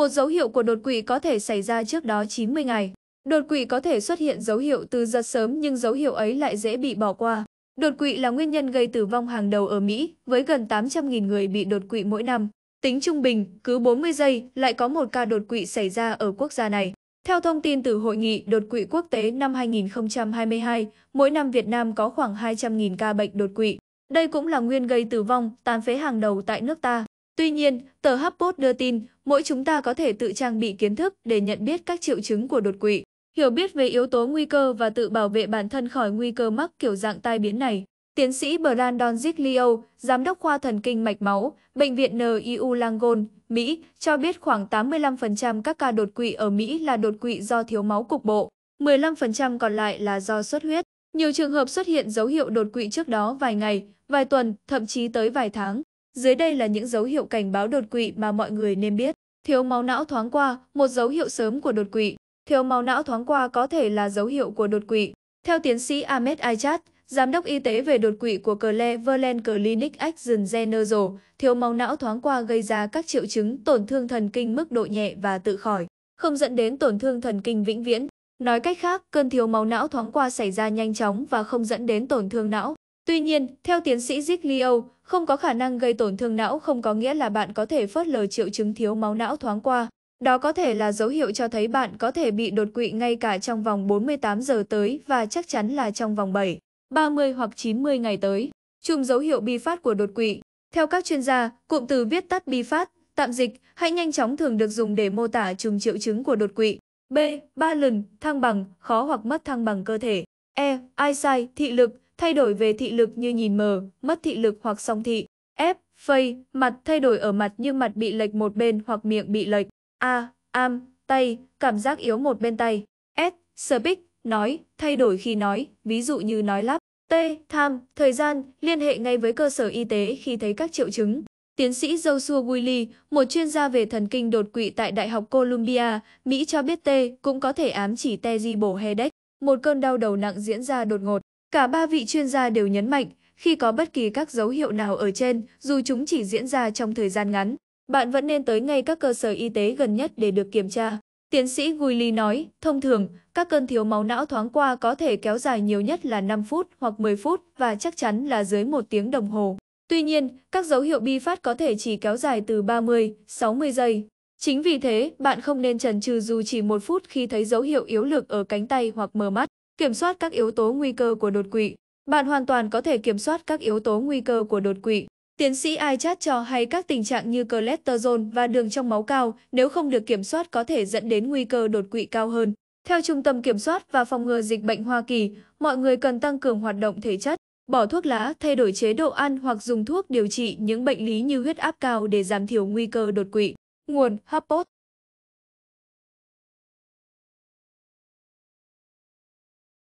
Một dấu hiệu của đột quỵ có thể xảy ra trước đó 90 ngày. Đột quỵ có thể xuất hiện dấu hiệu từ rất sớm nhưng dấu hiệu ấy lại dễ bị bỏ qua. Đột quỵ là nguyên nhân gây tử vong hàng đầu ở Mỹ, với gần 800.000 người bị đột quỵ mỗi năm. Tính trung bình, cứ 40 giây lại có một ca đột quỵ xảy ra ở quốc gia này. Theo thông tin từ Hội nghị Đột quỵ Quốc tế năm 2022, mỗi năm Việt Nam có khoảng 200.000 ca bệnh đột quỵ. Đây cũng là nguyên gây tử vong, tàn phế hàng đầu tại nước ta. Tuy nhiên, tờ HuffPost đưa tin, mỗi chúng ta có thể tự trang bị kiến thức để nhận biết các triệu chứng của đột quỵ, hiểu biết về yếu tố nguy cơ và tự bảo vệ bản thân khỏi nguy cơ mắc kiểu dạng tai biến này. Tiến sĩ Brandon Ziglio, giám đốc khoa thần kinh mạch máu, bệnh viện NIU Langone, Mỹ, cho biết khoảng 85% các ca đột quỵ ở Mỹ là đột quỵ do thiếu máu cục bộ, 15% còn lại là do xuất huyết. Nhiều trường hợp xuất hiện dấu hiệu đột quỵ trước đó vài ngày, vài tuần, thậm chí tới vài tháng. Dưới đây là những dấu hiệu cảnh báo đột quỵ mà mọi người nên biết. Thiếu máu não thoáng qua, một dấu hiệu sớm của đột quỵ. Thiếu máu não thoáng qua có thể là dấu hiệu của đột quỵ. Theo tiến sĩ Ahmed Aichat, giám đốc y tế về đột quỵ của Cleveland Clinic Action General, thiếu máu não thoáng qua gây ra các triệu chứng tổn thương thần kinh mức độ nhẹ và tự khỏi, không dẫn đến tổn thương thần kinh vĩnh viễn. Nói cách khác, cơn thiếu máu não thoáng qua xảy ra nhanh chóng và không dẫn đến tổn thương não. Tuy nhiên, theo tiến sĩ Zick Ziglio, không có khả năng gây tổn thương não không có nghĩa là bạn có thể phớt lờ triệu chứng thiếu máu não thoáng qua. Đó có thể là dấu hiệu cho thấy bạn có thể bị đột quỵ ngay cả trong vòng 48 giờ tới và chắc chắn là trong vòng 7, 30 hoặc 90 ngày tới. Chùm dấu hiệu bi phát của đột quỵ. Theo các chuyên gia, cụm từ viết tắt bi phát, tạm dịch, hãy nhanh chóng thường được dùng để mô tả chùm triệu chứng của đột quỵ. B. Ba lần, thăng bằng, khó hoặc mất thăng bằng cơ thể. E. Eyesight, thị lực, thay đổi về thị lực như nhìn mờ, mất thị lực hoặc song thị. F. Phây, mặt thay đổi ở mặt như mặt bị lệch một bên hoặc miệng bị lệch. A. Am, tay, cảm giác yếu một bên tay. S. Speak, nói, thay đổi khi nói, ví dụ như nói lắp. T. Tham, thời gian, liên hệ ngay với cơ sở y tế khi thấy các triệu chứng. Tiến sĩ Joshua Wiley, một chuyên gia về thần kinh đột quỵ tại Đại học Columbia, Mỹ cho biết T cũng có thể ám chỉ tezibelhedec, một cơn đau đầu nặng diễn ra đột ngột. Cả ba vị chuyên gia đều nhấn mạnh, khi có bất kỳ các dấu hiệu nào ở trên, dù chúng chỉ diễn ra trong thời gian ngắn, bạn vẫn nên tới ngay các cơ sở y tế gần nhất để được kiểm tra. Tiến sĩ Guili nói, thông thường, các cơn thiếu máu não thoáng qua có thể kéo dài nhiều nhất là 5 phút hoặc 10 phút và chắc chắn là dưới một tiếng đồng hồ. Tuy nhiên, các dấu hiệu bi phát có thể chỉ kéo dài từ 30, 60 giây. Chính vì thế, bạn không nên chần chừ dù chỉ một phút khi thấy dấu hiệu yếu lực ở cánh tay hoặc mờ mắt. Kiểm soát các yếu tố nguy cơ của đột quỵ. Bạn hoàn toàn có thể kiểm soát các yếu tố nguy cơ của đột quỵ. Tiến sĩ Aichat cho hay các tình trạng như cholesterol và đường trong máu cao nếu không được kiểm soát có thể dẫn đến nguy cơ đột quỵ cao hơn. Theo Trung tâm Kiểm soát và Phòng ngừa Dịch bệnh Hoa Kỳ, mọi người cần tăng cường hoạt động thể chất, bỏ thuốc lá, thay đổi chế độ ăn hoặc dùng thuốc điều trị những bệnh lý như huyết áp cao để giảm thiểu nguy cơ đột quỵ. Nguồn HuffPost